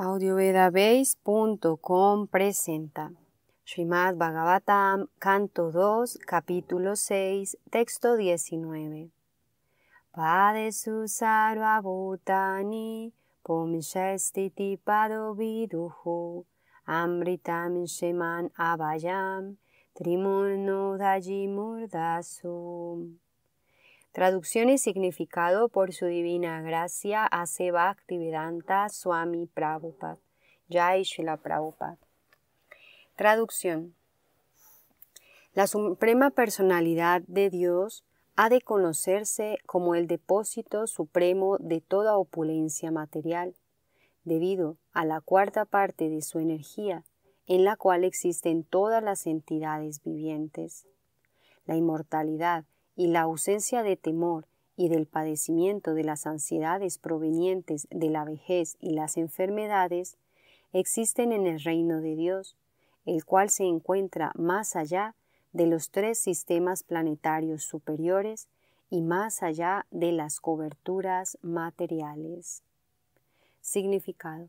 audiovedabase.com presenta Srimad Bhagavatam, canto 2, capítulo 6, texto 19. Padesu sarvabhutani pumshastiti padoviduhu amritam sheman abayam Dasum. Traducción y significado por su divina gracia hace Bhaktivedanta Swami Prabhupada. Jai Shila Prabhupada. Traducción. La suprema personalidad de Dios ha de conocerse como el depósito supremo de toda opulencia material, debido a la cuarta parte de su energía, en la cual existen todas las entidades vivientes. La inmortalidad y la ausencia de temor y del padecimiento de las ansiedades provenientes de la vejez y las enfermedades existen en el reino de Dios, el cual se encuentra más allá de los tres sistemas planetarios superiores y más allá de las coberturas materiales. Significado.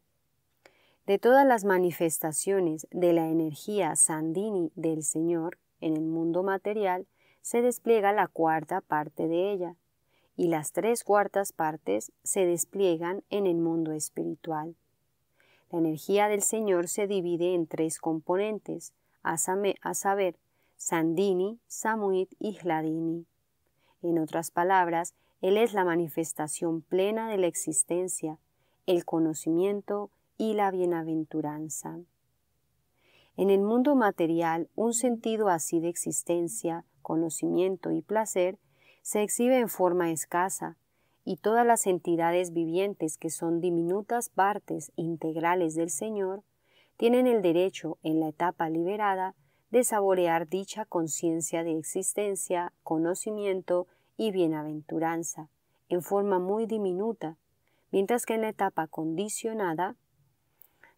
De todas las manifestaciones de la energía sandini del Señor en el mundo material, se despliega la cuarta parte de ella, y las tres cuartas partes se despliegan en el mundo espiritual. La energía del Señor se divide en tres componentes, a, saber, Sandini, Samuit y Hladini. En otras palabras, Él es la manifestación plena de la existencia, el conocimiento y la bienaventuranza. En el mundo material, un sentido así de existencia conocimiento y placer, se exhibe en forma escasa, y todas las entidades vivientes que son diminutas partes integrales del Señor, tienen el derecho, en la etapa liberada, de saborear dicha conciencia de existencia, conocimiento y bienaventuranza, en forma muy diminuta, mientras que en la etapa condicionada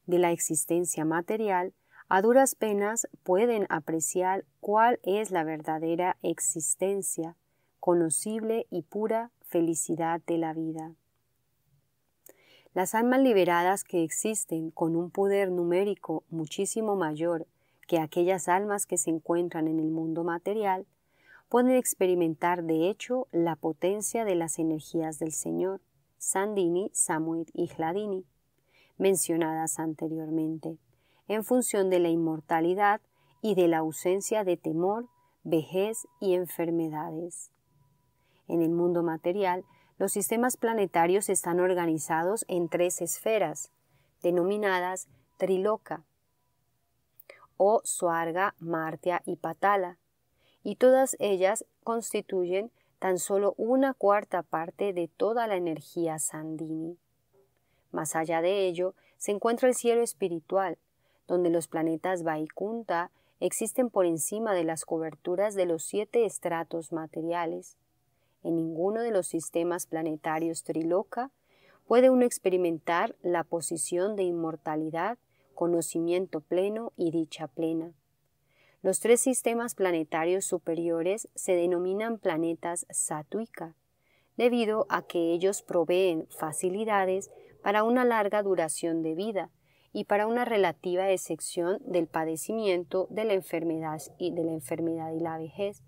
de la existencia material a duras penas pueden apreciar cuál es la verdadera existencia, conocible y pura felicidad de la vida. Las almas liberadas que existen con un poder numérico muchísimo mayor que aquellas almas que se encuentran en el mundo material, pueden experimentar de hecho la potencia de las energías del Señor, Sandini, Samuit y Hladini, mencionadas anteriormente en función de la inmortalidad y de la ausencia de temor, vejez y enfermedades. En el mundo material, los sistemas planetarios están organizados en tres esferas, denominadas Triloka, o Suarga, Martia y Patala, y todas ellas constituyen tan solo una cuarta parte de toda la energía sandini. Más allá de ello, se encuentra el cielo espiritual, donde los planetas Vaikunta existen por encima de las coberturas de los siete estratos materiales. En ninguno de los sistemas planetarios Triloca puede uno experimentar la posición de inmortalidad, conocimiento pleno y dicha plena. Los tres sistemas planetarios superiores se denominan planetas Satuika, debido a que ellos proveen facilidades para una larga duración de vida, y para una relativa excepción del padecimiento de la enfermedad y de la enfermedad y la vejez,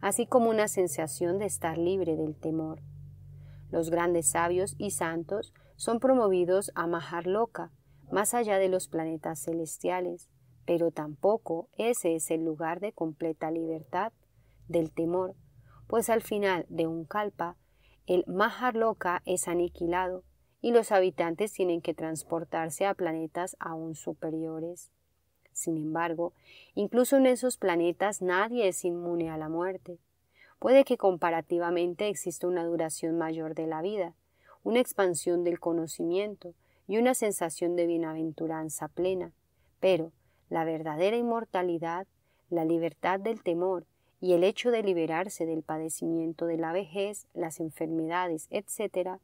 así como una sensación de estar libre del temor. Los grandes sabios y santos son promovidos a loca, más allá de los planetas celestiales, pero tampoco ese es el lugar de completa libertad del temor, pues al final de un kalpa, el loca es aniquilado y los habitantes tienen que transportarse a planetas aún superiores. Sin embargo, incluso en esos planetas nadie es inmune a la muerte. Puede que comparativamente exista una duración mayor de la vida, una expansión del conocimiento y una sensación de bienaventuranza plena, pero la verdadera inmortalidad, la libertad del temor y el hecho de liberarse del padecimiento de la vejez, las enfermedades, etc.,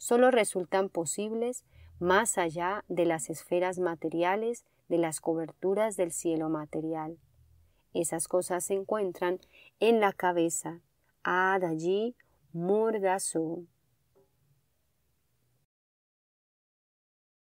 solo resultan posibles más allá de las esferas materiales, de las coberturas del cielo material. Esas cosas se encuentran en la cabeza. Ad-dají allí, murdazo.